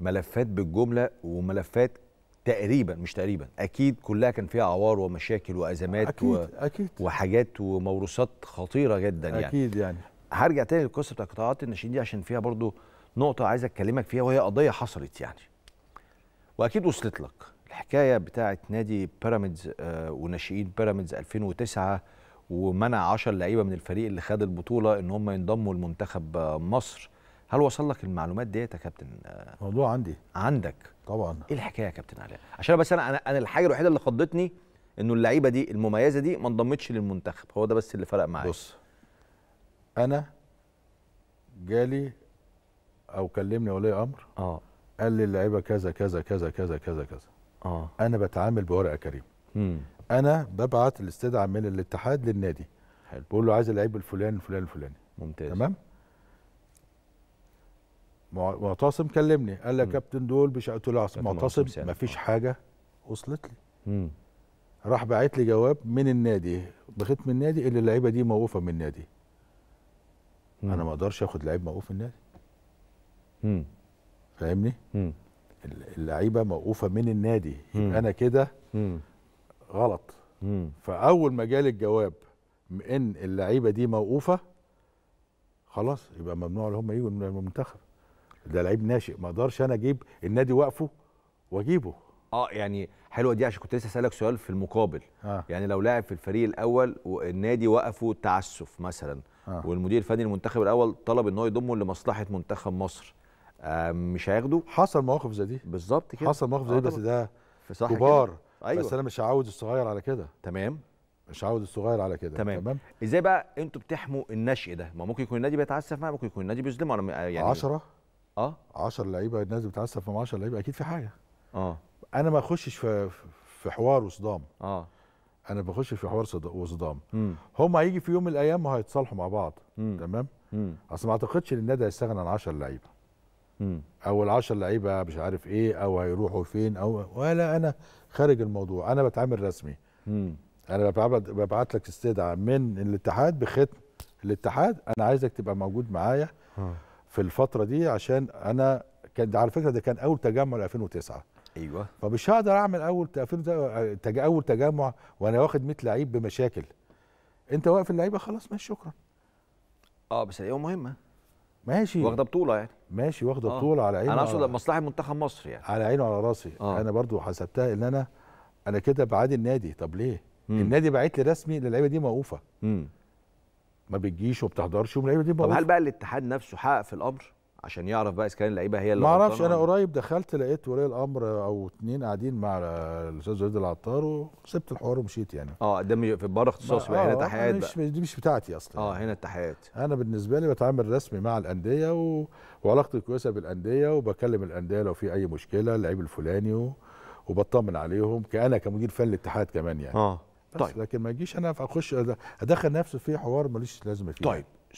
ملفات بالجمله وملفات تقريبا مش تقريبا اكيد كلها كان فيها عوار ومشاكل وازمات أكيد و... أكيد. وحاجات وموروثات خطيره جدا يعني اكيد يعني هرجع تاني للقصه بتاع قطاعات الناشئين دي عشان فيها برضو نقطه عايز اتكلمك فيها وهي قضيه حصلت يعني واكيد وصلت لك الحكايه بتاعه نادي بيراميدز آه، وناشئين بيراميدز 2009 ومنع 10 لعيبه من الفريق اللي خد البطوله ان هم ينضموا لمنتخب آه، مصر هل وصل لك المعلومات ديت يا كابتن الموضوع عندي عندك طبعا ايه الحكايه يا كابتن علاء عشان بس انا انا الحاجه الوحيده اللي خضتني انه اللعيبه دي المميزه دي ما انضمتش للمنتخب هو ده بس اللي فرق معايا بص انا جالي او كلمني ولي امر اه قال لي اللعيبه كذا كذا كذا كذا كذا كذا اه انا بتعامل بورقه كريم مم. انا ببعت الاستدعاء من الاتحاد للنادي حلو بقول له عايز اللعيب الفلان الفلان الفلاني ممتاز تمام معتصم كلمني قال لي يا كابتن دول مش قلت له معتصم ما فيش آه. حاجه وصلت لي مم. راح باعت لي جواب من النادي بختم النادي اللي اللعيبه دي موقوفه من النادي مم. انا ما اقدرش اخد لعيب موقوف من النادي مم. فاهمني اللعيبه موقوفه من النادي يبقى انا كده غلط مم. فاول ما جالي الجواب ان اللعيبه دي موقوفه خلاص يبقى ممنوع ان هم يجوا من المنتخب ده لعيب ناشئ ما اقدرش انا اجيب النادي واقفه واجيبه اه يعني حلوه دي عشان كنت لسه اسالك سؤال في المقابل آه. يعني لو لاعب في الفريق الاول والنادي وقفه تعسف مثلا آه. والمدير الفني المنتخب الاول طلب ان هو يضمه لمصلحه منتخب مصر آه مش هياخده حصل مواقف زي دي بالظبط كده حصل مواقف زي دي آه، بس ده كبار أيوة. بس انا مش هعود الصغير على كده تمام مش عاوز الصغير على كده تمام. تمام ازاي بقى انتوا بتحموا الناشئ ده ما ممكن يكون النادي بيتعسف معاه ممكن يكون النادي بيظلمه يعني 10 اه 10 لعيبه الناس بتعصب في 10 لعيبه اكيد في حاجه اه انا ما اخشش في في حوار وصدام اه انا بخش في حوار وصدام هم هيجي في يوم من الايام وهيتصالحوا مع بعض م. تمام اصل ما اعتقدش ان النادي هيستغنى عن 10 لعيبه او ال 10 لعيبه مش عارف ايه او هيروحوا فين او ولا انا خارج الموضوع انا بتعامل رسمي م. انا ببعت لك استدعاء من الاتحاد بختم الاتحاد انا عايزك تبقى موجود معايا آه. في الفتره دي عشان انا كان على فكره ده كان اول تجمع ل 2009 ايوه فمش هقدر اعمل اول اول تجمع وانا واخد 100 لعيب بمشاكل انت واقف اللعيبه خلاص ماشي شكرا اه بس هي مهمه ماشي واخده بطوله يعني ماشي واخده آه. بطوله على عيني انا اقصد مصلحه منتخب مصر يعني على عيني وعلى راسي آه. انا برضو حسبتها ان انا انا كده بعادي النادي طب ليه مم. النادي بعت لي رسمي اللعيبه دي موقوفه مم. ما بتجيش وبتحضرش واللعيبه دي طب هل بقى الاتحاد نفسه حقق في الامر عشان يعرف بقى اذا كان اللعيبه هي اللي ما اعرفش انا قريب دخلت لقيت ولي الامر او اتنين قاعدين مع الاستاذ وليد العطار وسبت الحوار ومشيت يعني اه ده في بره اختصاص بقى هنا آه، آه، تحيات مش بقى. دي مش بتاعتي اصلا اه هنا التحيات انا بالنسبه لي بتعامل رسمي مع الانديه و... وعلاقتي كويسه بالانديه وبكلم الانديه لو في اي مشكله اللعيب الفلاني و... وبطمن عليهم كأنا كمدير فني الاتحاد كمان يعني اه بس طيب. لكن ما يجيش انا اخش ادخل نفسي في حوار ماليش لازمه فيه طيب